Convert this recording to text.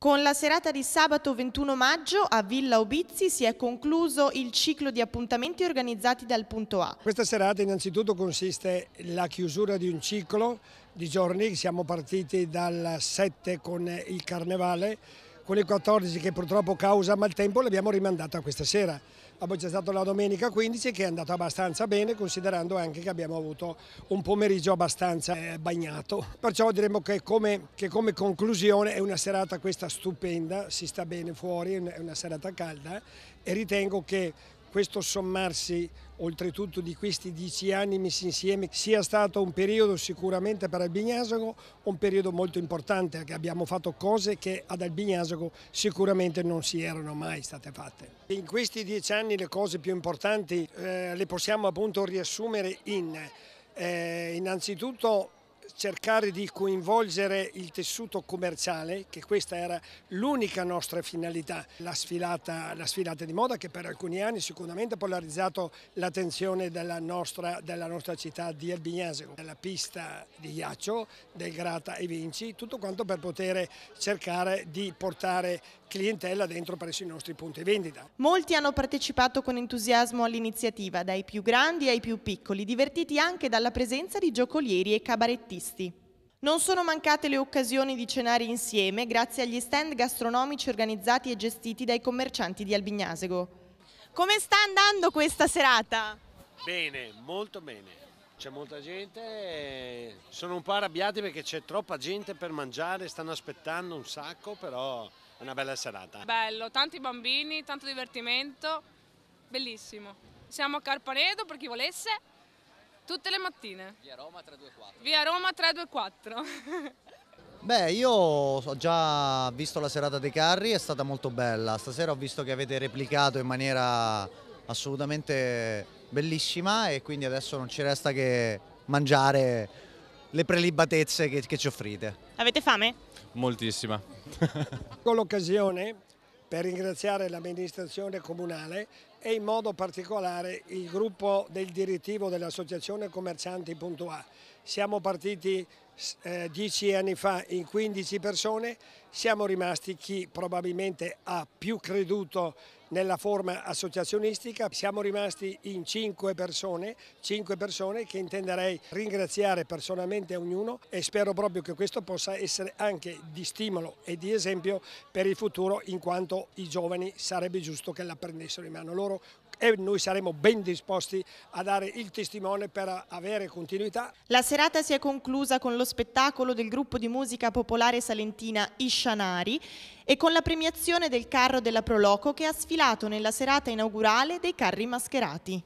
Con la serata di sabato 21 maggio a Villa Obizzi si è concluso il ciclo di appuntamenti organizzati dal punto A. Questa serata innanzitutto consiste la chiusura di un ciclo di giorni, siamo partiti dal 7 con il Carnevale, quelle 14 che purtroppo causa maltempo l'abbiamo rimandata questa sera. Abbiamo già stato la domenica 15 che è andata abbastanza bene considerando anche che abbiamo avuto un pomeriggio abbastanza eh, bagnato. Perciò diremmo che come, che come conclusione è una serata questa stupenda, si sta bene fuori, è una serata calda eh, e ritengo che questo sommarsi oltretutto di questi dieci anni messi insieme sia stato un periodo sicuramente per Albignasago un periodo molto importante perché abbiamo fatto cose che ad Albignasago sicuramente non si erano mai state fatte. In questi dieci anni le cose più importanti eh, le possiamo appunto riassumere in eh, innanzitutto cercare di coinvolgere il tessuto commerciale, che questa era l'unica nostra finalità, la sfilata, la sfilata, di moda che per alcuni anni sicuramente ha polarizzato l'attenzione della, della nostra, città di Albignasego, della pista di ghiaccio, del Grata e Vinci, tutto quanto per poter cercare di portare clientela dentro presso i nostri punti vendita. Molti hanno partecipato con entusiasmo all'iniziativa, dai più grandi ai più piccoli, divertiti anche dalla presenza di giocolieri e cabarettisti acquisti. Non sono mancate le occasioni di cenare insieme grazie agli stand gastronomici organizzati e gestiti dai commercianti di Albignasego. Come sta andando questa serata? Bene, molto bene. C'è molta gente, eh, sono un po' arrabbiati perché c'è troppa gente per mangiare, stanno aspettando un sacco, però è una bella serata. Bello, tanti bambini, tanto divertimento, bellissimo. Siamo a Carpanedo per chi volesse. Tutte le mattine. Via Roma 324. Via Roma 324. Beh, io ho già visto la serata dei carri, è stata molto bella. Stasera ho visto che avete replicato in maniera assolutamente bellissima e quindi adesso non ci resta che mangiare le prelibatezze che, che ci offrite. Avete fame? Moltissima. Con l'occasione per ringraziare l'amministrazione comunale e in modo particolare il gruppo del direttivo dell'associazione commercianti.a. Siamo partiti eh, dieci anni fa in 15 persone, siamo rimasti chi probabilmente ha più creduto nella forma associazionistica. Siamo rimasti in cinque persone, cinque persone che intenderei ringraziare personalmente ognuno e spero proprio che questo possa essere anche di stimolo e di esempio per il futuro in quanto i giovani sarebbe giusto che la prendessero in mano. Loro e noi saremo ben disposti a dare il testimone per avere continuità. La serata si è conclusa con lo spettacolo del gruppo di musica popolare salentina Iscianari e con la premiazione del carro della Proloco che ha sfilato nella serata inaugurale dei carri mascherati.